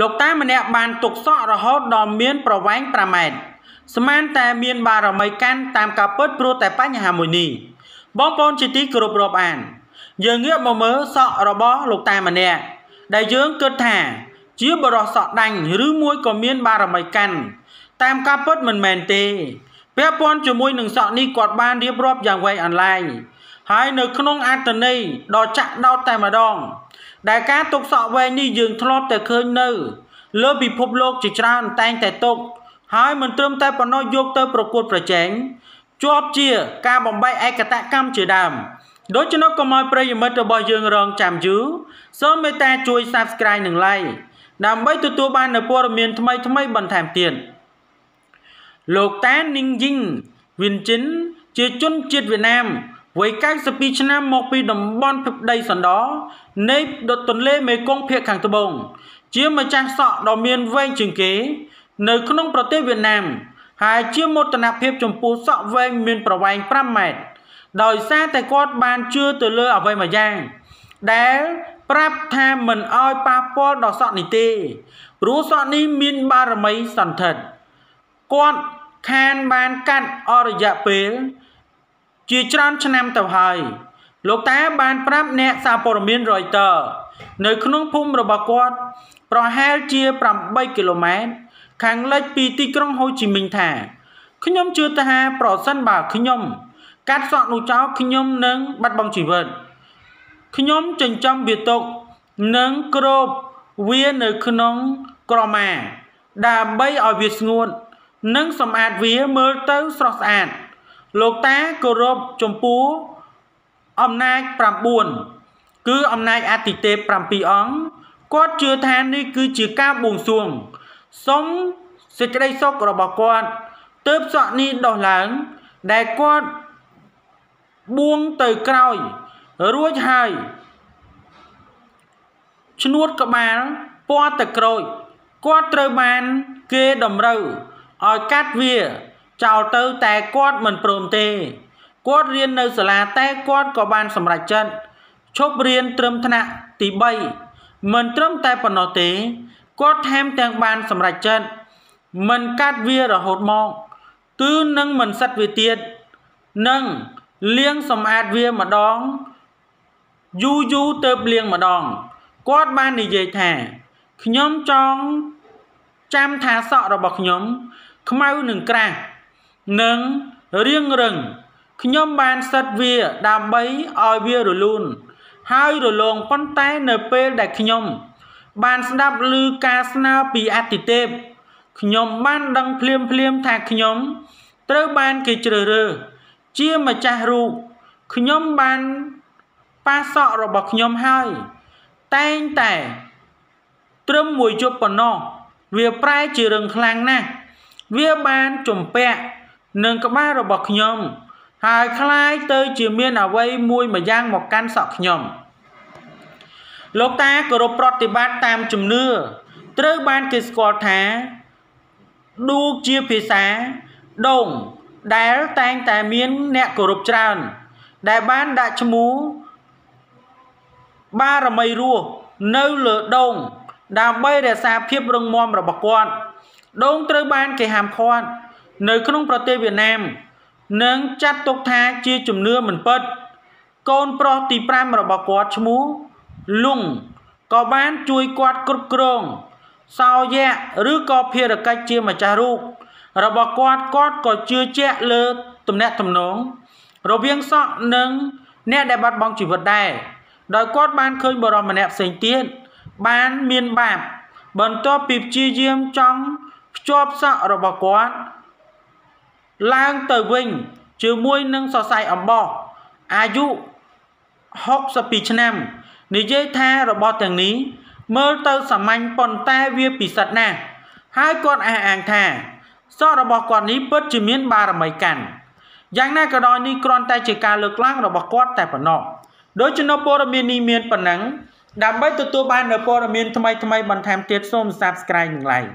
លោកតាម្នាក់បានទុកសក់រហូតដល់មានប្រវែង5ម៉ែត្រស្មានតែមានបារមីកាន់តាមការពិតព្រោះតែបញ្ហាមួយនេះ បងប្អូនជាទីគោរពរាប់អានយើងងាកមកមើលសក់របស់លោកតាម្នាក់ដែលយើងគិតថាជាបរិសសក់ដាញ់ឬមួយក៏មានបារមីកាន់តាមការពិតមិនមែនទេពាក់ព័ន្ធជាមួយនឹងសក់នេះគាត់បានរៀបរាប់យ៉ាងវែងអន្លាយហើយនៅក្នុងអត្តន័យដ៏ចាក់ដោតតែម្ដងដែលការទុកសក់វែងនេះយើងធ្លាប់តែឃើញនៅលើពិភពលោក ជាច្រើនតែងតែទុកហើយមិនត្រឹមតែប៉ុណ្ណោះយកទៅប្រកួតប្រជែងជាប់ជាការបំបីឯកតកម្មជាដើមដូច្នោះកុំឲ្យប្រិយមិត្តរបស់យើងរងចាំយូរសូមមេត្តាជួយ Subscribe និង Like ដើម្បីទទួលបាននូវព័ត៌មាន ថ្មីៗបន្ថែមទៀតលោកតានីងយីងវិនជិនជាជនជាតិវៀតណាមវ័យ92ឆ្នាំមកពីតំបន់ភពដីសណ្ដនៃដុតទន្លេមេគង្គភាគខាងត្បូងជាម្ចាស់សក់ដ៏មានវែងជាងគេ នៅក្នុងប្រទេសវៀតណាមហើយជាមោទនភាពចំពោះសក់វែងមានប្រវែង5ម៉ែត្រដោយសារតែគាត់បានជឿទៅលើអ្វីមួយយ៉ាង ដែលប្រាប់ថាមិនអោយប៉ះពាល់ដល់សក់នេះទេព្រោះសក់នេះមានបារមីសន្តិដ្ឋគាត់ខានបានកាត់អរយៈពេលជាច្រើនឆ្នាំទៅហើយលោកតាបានប្រាប់អ្នកសារព័ត៌មាន Reuters នៅក្នុងភូមិរបស់គាត់ប្រហែលជា8គីឡូម៉ែត្រខាងលិចពីទីក្រុងហូជីមិញថាខ្ញុំជឿថាប្រសិនបើខ្ញុំកាត់សក់នោះចោលខ្ញុំនឹងបាត់បង់ជីវិតខ្ញុំចិញ្ចឹមវាទុកនិងគ្របវានៅក្នុងក្រមាដើម្បីឲ្យវាស្ងួតនិងសម្អាតវាមើលទៅស្រស់ស្អាត។លោកតាគោរពចំពោះអំណាច9គឺអំណាចអតិទេព7អង្គគាត់ជឿថានេះគឺជាការបួងសួងសុំសេចក្តីសុខរបស់គាត់ទើបសក់នេះដោះឡើង ដែលគាត់បួងទៅក្រោយ រួចហើយឈ្នួតក្បាលពណ៌ទឹកក្រូចគាត់ត្រូវបានគេតម្រូវឲ្យកាត់វាចោលទៅតែគាត់មិនព្រមទេគាត់រៀននៅសាលាតែគាត់ក៏បានសម្រេចចិត្តឈប់រៀនត្រឹមថ្នាក់ទី3មិនត្រឹមតែប៉ុណ្ណោះទេ គាត់ថែមទាំងបានសម្រេចចិត្តមិនកាត់វារហូតមកគឺនឹងមិនសិតវាទៀតនឹងលាងសម្អាតវាម្ដងយូរយូរទៅលាងម្ដងគាត់បាននិយាយថាខ្ញុំចង់ចាំថាសក់របស់ខ្ញុំ ខ្មៅនឹងក្រាស់និងរៀងរឹងខ្ញុំបានសិតវាដើម្បីឲ្យវារលូនហើយរលោងប៉ុន្តែនៅពេលដែលខ្ញុំ បាន ស្ដាប់ឮការស្នើពីអតិទេពខ្ញុំបាន ដឹង ភ្លាមភ្លាមថាខ្ញុំ ត្រូវបានគេជ្រើសរើសជាម្ចាស់រូបខ្ញុំបានប៉ាសក់របស់ខ្ញុំហើយតែងតែត្រឹមមួយជប់ប៉ុណ្ណោះវាប្រែជារឿងខ្លាំងណាស់វាបានជំពាក់នឹងក្បាលរបស់ខ្ញុំ ហើយคล้ายទៅ ជាមានអវ័យមួយម្យ៉ាងមកកាន់សក់ខ្ញុំ លោកតាគោរពប្រតិបត្តិតាមជំនឿត្រូវបានគេស្គាល់ថាឌូជាភាសាដងដែលតែងតែមាន អ្នកគោរពច្រើនដែលបានដាក់ឈ្មោះបារមីរស់នៅលើដងដើម្បីរក្សាភាពរឹងមាំរបស់គាត់ដងត្រូវបានគេហាមឃាត់នៅក្នុងប្រទេសវៀតណាមនឹងចាត់ទុកថាជាជំនឿមិនពិត កូនប្រុសទី5របស់គាត់ឈ្មោះលុងក៏បានជួយគាត់គ្រប់គ្រងសោយៈឬក៏ភារកិច្ចជាម្ចាស់រូបរបស់គាត់គាត់ក៏ជឿជាក់លើទំនាក់ទំនងរវាងសក់និងអ្នកដែលបាត់បង់ជីវិតដែរដោយគាត់បានឃើញបរមម្នាក់ផ្សេងទៀតបានមានបាប បន្ទាប់ពីព្យាយាមចង់ភ្ជាប់សក់របស់គាត់ឡើងទៅវិញជាមួយនឹងសរសៃអំបោះអាយុ62ឆ្នាំនិយាយថារបស់ទាំងនេះ មើលទៅសាមញ្ញប៉ុន្តែវាពិសិដ្ឋណាស់ហើយគាត់អះអាងថាសក់របស់គាត់នេះពិតជាមានបារមីកាន់យ៉ាងណាក៏ដោយនេះគ្រាន់តែជាការលើកឡើងរបស់គាត់ តែប៉ុណ្ណោះដូចជានៅព័ត៌មាននេះមានប៉ុណ្ណឹងដើម្បីទទួលបាននូវព័ត៌មានថ្មីៗបន្ថែមទៀតសូម Subscribe នឹង Like